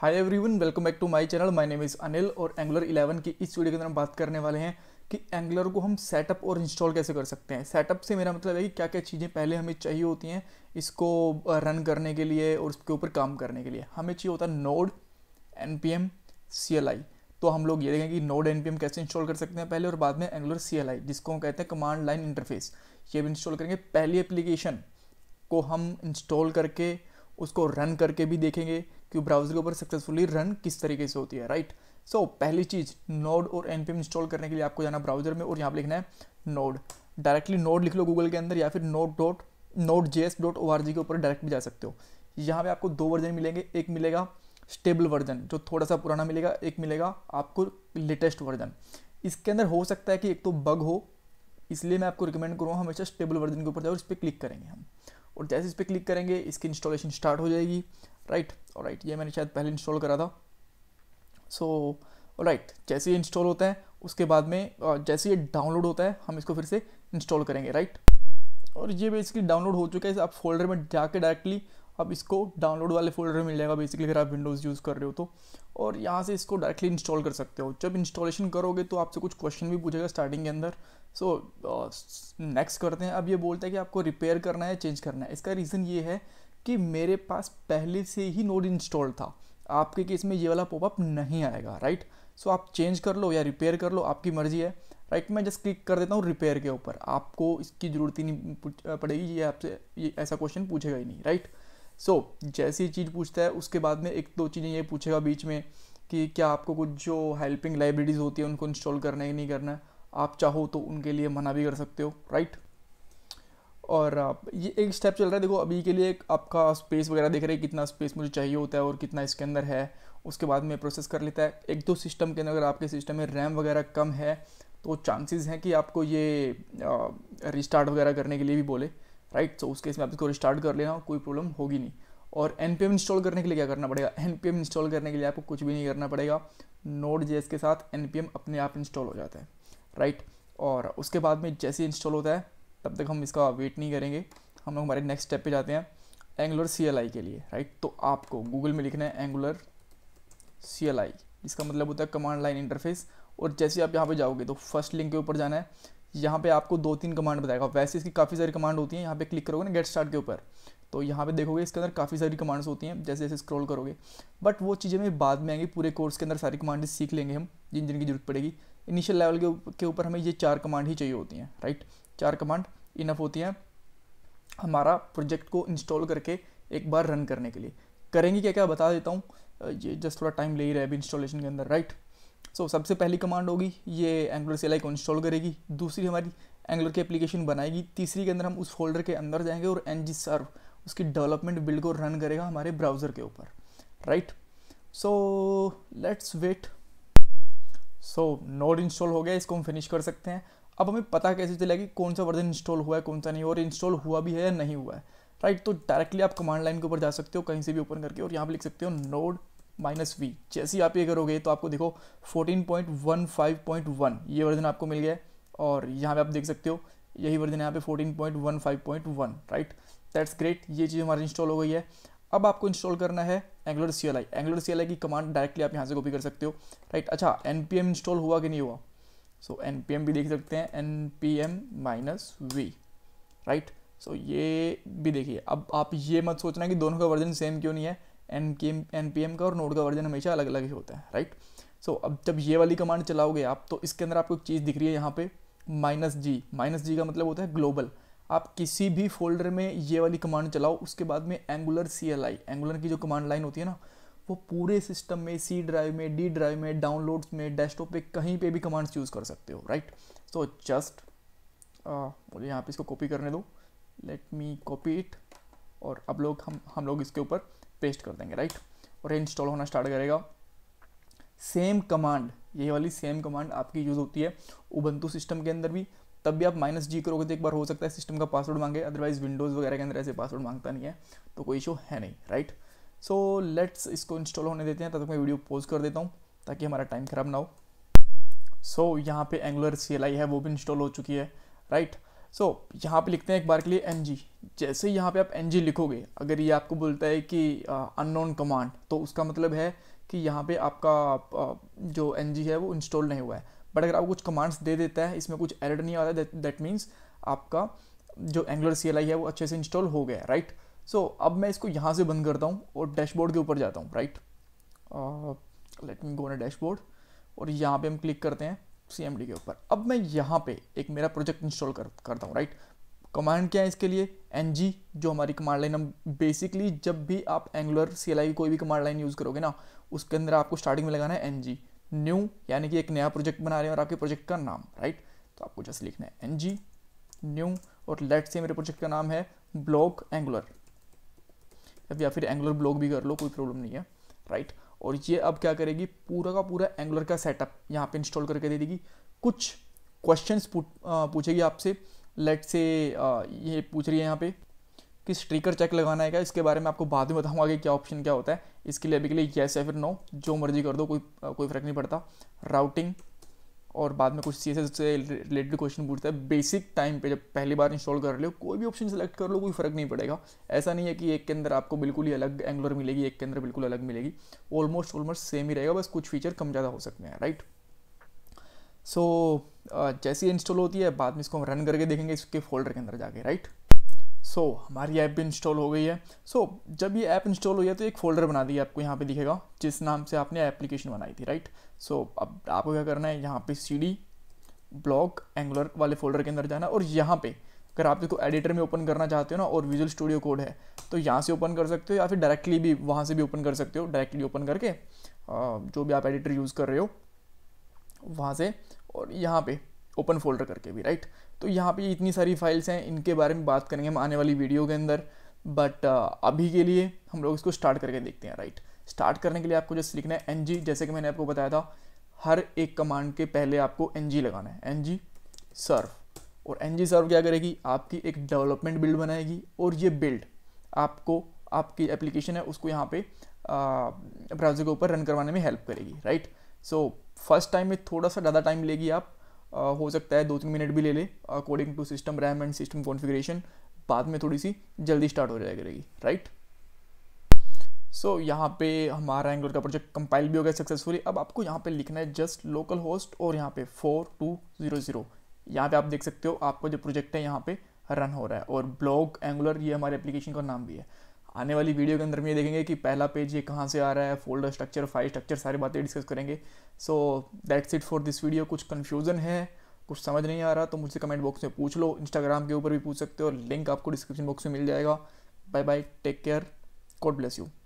Hi everyone welcome back to my channel my name is Anil और Angular 11 की इस video के अंदर हम बात करने वाले हैं कि एंगुलर को हम सेटअप और इंस्टॉल कैसे कर सकते हैं सेटअप से मेरा मतलब है कि क्या क्या चीज़ें पहले हमें चाहिए होती हैं इसको रन करने के लिए और उसके ऊपर काम करने के लिए हमें चाहिए होता है Node N P M C L I तो हम लोग ये देखें कि नोड एन पी एम कैसे इंस्टॉल कर सकते हैं पहले और बाद में एंगुलर सी एल आई जिसको हम कहते हैं कमांड लाइन इंटरफेस ये भी इंस्टॉल करेंगे पहली एप्लीकेशन को हम इंस्टॉल करके उसको रन करके भी देखेंगे कि ब्राउज़र के ऊपर सक्सेसफुली रन किस तरीके से होती है राइट सो so, पहली चीज़ नोड और एन इंस्टॉल करने के लिए आपको जाना ब्राउज़र में और यहाँ पर लिखना है नोड डायरेक्टली नोड लिख लो गूगल के अंदर या फिर node dot node J S dot O R G के ऊपर डायरेक्ट भी जा सकते हो यहाँ पे आपको दो वर्जन मिलेंगे एक मिलेगा स्टेबल वर्जन जो थोड़ा सा पुराना मिलेगा एक मिलेगा आपको लेटेस्ट वर्जन इसके अंदर हो सकता है कि एक तो बग हो इसलिए मैं आपको रिकमेंड करूँगा हमेशा स्टेबल वर्जन के ऊपर जाओ इस पर क्लिक करेंगे हम और जैसे इस पर क्लिक करेंगे इसकी इंस्टॉलेशन स्टार्ट हो जाएगी राइट और राइट ये मैंने शायद पहले इंस्टॉल करा था सो राइट जैसे ये इंस्टॉल होता है उसके बाद में जैसे ये डाउनलोड होता है हम इसको फिर से इंस्टॉल करेंगे राइट और ये बेसिकली डाउनलोड हो चुका है आप फोल्डर में जाके डायरेक्टली अब इसको डाउनलोड वाले फोल्डर में मिल जाएगा बेसिकली अगर आप विंडोज़ यूज़ कर रहे हो तो और यहाँ से इसको डायरेक्टली इंस्टॉल कर सकते हो जब इंस्टॉलेशन करोगे तो आपसे कुछ क्वेश्चन भी पूछेगा स्टार्टिंग के अंदर सो नेक्स्ट uh, करते हैं अब ये बोलता है कि आपको रिपेयर करना है चेंज करना है इसका रीज़न ये है कि मेरे पास पहले से ही नोड इंस्टॉल था आपके केस में ये वाला पॉपअप नहीं आएगा राइट सो आप चेंज कर लो या रिपेयर कर लो आपकी मर्जी है राइट मैं जस्ट क्लिक कर देता हूँ रिपेयर के ऊपर आपको इसकी ज़रूरत ही नहीं पड़ेगी ये आपसे ये ऐसा क्वेश्चन पूछेगा ही नहीं राइट सो so, जैसी चीज़ पूछता है उसके बाद में एक दो चीज़ें ये पूछेगा बीच में कि क्या आपको कुछ जो हेल्पिंग लाइब्रेरीज़ होती है उनको इंस्टॉल करना है कि नहीं करना है आप चाहो तो उनके लिए मना भी कर सकते हो राइट और ये एक स्टेप चल रहा है देखो अभी के लिए आपका स्पेस वगैरह देख रहे हैं कितना स्पेस मुझे चाहिए होता है और कितना इसके अंदर है उसके बाद में प्रोसेस कर लेता है एक दो सिस्टम के अंदर अगर आपके सिस्टम में रैम वगैरह कम है तो चांसेस हैं कि आपको ये रिस्टार्ट वगैरह करने के लिए भी बोले राइट सो तो उस केस में आप इसको रिस्टार्ट कर लेना कोई प्रॉब्लम होगी नहीं और एन इंस्टॉल करने के लिए क्या करना पड़ेगा एन इंस्टॉल करने के लिए आपको कुछ भी नहीं करना पड़ेगा नोट जेस के साथ एन अपने आप इंस्टॉल हो जाता है राइट और उसके बाद में जैसे ही इंस्टॉल होता है तब तक हम इसका वेट नहीं करेंगे हम लोग हमारे नेक्स्ट स्टेप पे जाते हैं एंगुलर सी के लिए राइट तो आपको गूगल में लिखना है एंगुलर सी इसका मतलब होता है कमांड लाइन इंटरफेस और जैसे आप यहाँ पे जाओगे तो फर्स्ट लिंक के ऊपर जाना है यहाँ पे आपको दो तीन कमांड बताएगा वैसे इसकी काफ़ी सारी कमांड होती हैं यहाँ पे क्लिक करोगे ना गेट स्टार्ट के ऊपर तो यहाँ पे देखोगे इसके अंदर काफ़ी सारी कमांड्स होती हैं जैसे जैसे स्क्रॉल करोगे बट वो चीज़ें हमें बाद में आएंगी पूरे कोर्स के अंदर सारी कमांड सीख लेंगे हम जिन जिनकी जरूरत पड़ेगी इनिशियल लेवल के ऊपर हमें ये चार कमांड ही चाहिए होती हैं राइट चार कमांड इनफ होती हैं हमारा प्रोजेक्ट को इंस्टॉल करके एक बार रन करने के लिए करेंगे क्या क्या बता देता हूँ ये जस्ट थोड़ा टाइम ले ही रहे अभी इंस्टॉलेशन के अंदर राइट सो so, सबसे पहली कमांड होगी ये एंगुलर सी को इंस्टॉल करेगी दूसरी हमारी एंगुलर की एप्लीकेशन बनाएगी तीसरी के अंदर हम उस फोल्डर के अंदर जाएंगे और एन जी सर्व उसकी डेवलपमेंट बिल्ड को रन करेगा हमारे ब्राउज़र के ऊपर right so let's wait so node install हो गया इसको हम फिनिश कर सकते हैं अब हमें पता कैसे चलेगा कि कौन सा वर्जन इंस्टॉल हुआ है कौन सा नहीं और इंस्टॉल हुआ भी है या नहीं हुआ है राइट right, तो डायरेक्टली आप कमांड लाइन के ऊपर जा सकते हो कहीं से भी ओपन करके और यहाँ पर लिख सकते हो नोड माइनस वी जैसे ही आप ये करोगे तो आपको देखो 14.15.1 ये वर्जन आपको मिल गया है और यहाँ पे आप देख सकते हो यही वर्जन यहाँ पे 14.15.1 राइट दैट्स ग्रेट ये चीज़ हमारी इंस्टॉल हो गई है अब आपको इंस्टॉल करना है Angular C L I Angular C L I की कमांड डायरेक्टली आप यहाँ से कॉपी कर सकते हो राइट अच्छा एन पी एम इंस्टॉल हुआ कि नहीं हुआ सो एन पी एम भी देख सकते हैं N P M minus V right so ये भी देखिए अब आप ये मत सोचना कि दोनों का वर्जन सेम क्यों नहीं है एन के एन पी एम का और नोड का वर्जन हमेशा अलग अलग ही होता है राइट सो so, अब जब ये वाली कमांड चलाओगे आप तो इसके अंदर आपको एक चीज़ दिख रही है यहाँ पे माइनस जी माइनस जी का मतलब होता है ग्लोबल आप किसी भी फोल्डर में ये वाली कमांड चलाओ उसके बाद में Angular C L I Angular की जो कमांड लाइन होती है ना वो पूरे सिस्टम में सी ड्राइव में डी ड्राइव में डाउनलोड्स में डेस्कटॉप पे कहीं पे भी कमांड्स यूज़ कर सकते हो राइट सो जस्ट मुझे यहाँ पे इसको कॉपी करने दो लेट मी कॉपी इट और अब लोग हम हम लोग इसके ऊपर पेस्ट कर देंगे राइट और ये इंस्टॉल होना स्टार्ट करेगा सेम कमांड यही वाली सेम कमांड आपकी यूज़ होती है उबंतु सिस्टम के अंदर भी तब भी आप माइनस जी करोगे तो एक बार हो सकता है सिस्टम का पासवर्ड मांगे अदरवाइज विंडोज़ वगैरह के अंदर ऐसे पासवर्ड मांगता नहीं है तो कोई इशू है नहीं राइट सो लेट्स इसको इंस्टॉल होने देते हैं तब तक मैं वीडियो पॉज कर देता हूँ ताकि हमारा टाइम ख़राब ना हो सो so, यहाँ पे एंगुलर सी है वो भी इंस्टॉल हो चुकी है राइट सो so, यहाँ पे लिखते हैं एक बार के लिए एन जी जैसे यहाँ पे आप एन जी लिखोगे अगर ये आपको बोलता है कि अननोन कमांड तो उसका मतलब है कि यहाँ पे आपका uh, जो एन जी है वो इंस्टॉल नहीं हुआ है बट अगर आपको कुछ कमांड्स दे देता है इसमें कुछ एरर नहीं आ रहा है दैट मीन्स आपका जो एंगुलर सी है वो अच्छे से इंस्टॉल हो गया राइट सो so, अब मैं इसको यहाँ से बंद करता हूँ और डैशबोर्ड के ऊपर जाता हूँ राइट लेट मी गो ना डैशबोर्ड और यहाँ पे हम क्लिक करते हैं सी के ऊपर अब मैं यहाँ पे एक मेरा प्रोजेक्ट इंस्टॉल कर करता हूँ राइट कमांड क्या है इसके लिए एन जो हमारी कमांड लाइन हम बेसिकली जब भी आप एंगुलर सी की कोई भी कमांड लाइन यूज़ करोगे ना उसके अंदर आपको स्टार्टिंग में लगाना है एन न्यू यानी कि एक नया प्रोजेक्ट बना रहे हैं और आपके प्रोजेक्ट का नाम राइट तो आपको जैसे लिखना है एन न्यू और लेट से मेरे प्रोजेक्ट का नाम है ब्लॉक एंगुलर या फिर एंगुलर ब्लॉक भी कर लो कोई प्रॉब्लम नहीं है राइट right? और ये अब क्या करेगी पूरा का पूरा एंगुलर का सेटअप यहाँ पे इंस्टॉल करके दे देगी कुछ क्वेश्चन पूछेगी आपसे लेट से ये पूछ रही है यहाँ पे कि स्ट्रीकर चेक लगाना है क्या इसके बारे में आपको बाद में बताऊंगा कि क्या ऑप्शन क्या होता है इसके लिए अभी के लिए येस या फिर नो जो मर्जी कर दो कोई कोई फर्क नहीं पड़ता राउटिंग और बाद में कुछ सी से रिलेटेड क्वेश्चन पूछता है बेसिक टाइम पे जब पहली बार इंस्टॉल कर लो कोई भी ऑप्शन सेलेक्ट कर लो कोई फ़र्क नहीं पड़ेगा ऐसा नहीं है कि एक के अंदर आपको बिल्कुल ही अलग एंगुलर मिलेगी एक के अंदर बिल्कुल अलग मिलेगी ऑलमोस्ट ऑलमोस्ट सेम ही रहेगा बस कुछ फीचर कम ज़्यादा हो सकते हैं राइट सो so, जैसी इंस्टॉल होती है बाद में इसको हम रन करके देखेंगे इसके फोल्डर के अंदर जाके राइट सो so, हमारी ऐप भी इंस्टॉल हो गई है सो so, जब ये ऐप इंस्टॉल हुई है तो एक फ़ोल्डर बना दिया आपको यहाँ पे दिखेगा जिस नाम से आपने एप्लीकेशन बनाई थी राइट सो so, अब आपको क्या करना है यहाँ पे सी डी ब्लॉक एंगुलर वाले फोल्डर के अंदर जाना और यहाँ पे अगर आप देखो एडिटर में ओपन करना चाहते हो ना और विजुअल स्टूडियो कोड है तो यहाँ से ओपन कर सकते हो या फिर डायरेक्टली भी वहाँ से भी ओपन कर सकते हो डायरेक्टली ओपन करके जो भी आप एडिटर यूज़ कर रहे हो वहाँ से और यहाँ पे ओपन फोल्डर करके भी राइट तो यहाँ पे इतनी सारी फाइल्स हैं इनके बारे में बात करेंगे हम आने वाली वीडियो के अंदर बट uh, अभी के लिए हम लोग इसको स्टार्ट करके देखते हैं राइट स्टार्ट करने के लिए आपको जैसे लिखना है एन जैसे कि मैंने आपको बताया था हर एक कमांड के पहले आपको एन लगाना है एन जी सर्व और एन जी सर्व क्या करेगी आपकी एक डेवलपमेंट बिल्ड बनाएगी और ये बिल्ड आपको आपकी एप्लीकेशन है उसको यहाँ पे ब्राउज़र uh, के ऊपर रन करवाने में हेल्प करेगी राइट सो फर्स्ट टाइम में थोड़ा सा ज़्यादा टाइम लेगी आप हो सकता है दो तीन मिनट भी ले ले according to system RAM and system configuration बाद में थोड़ी सी जल्दी स्टार्ट हो जाएगी रहेगी राइट सो so, यहाँ पे हमारा एंगलोर का प्रोजेक्ट कंपाइल भी हो गया सक्सेसफुली अब आपको यहाँ पे लिखना है जस्ट लोकल होस्ट और यहाँ पे फोर टू ज़ीरो ज़ीरो यहाँ पे आप देख सकते हो आपको जो प्रोजेक्ट है यहाँ पे रन हो रहा है और ब्लॉग एंगुलर ये हमारे एप्लीकेशन का नाम भी है आने वाली वीडियो के अंदर में ये देखेंगे कि पहला पेज ये कहाँ से आ रहा है फोल्डर स्ट्रक्चर फाइल स्ट्रक्चर सारी बातें डिस्कस करेंगे so that's it for this video कुछ कन्फ्यूज़न है कुछ समझ नहीं आ रहा तो मुझसे कमेंट बॉक्स में पूछ लो इंस्टाग्राम के ऊपर भी पूछ सकते हो लिंक आपको डिस्क्रिप्शन बॉक्स में मिल जाएगा bye bye take care God bless you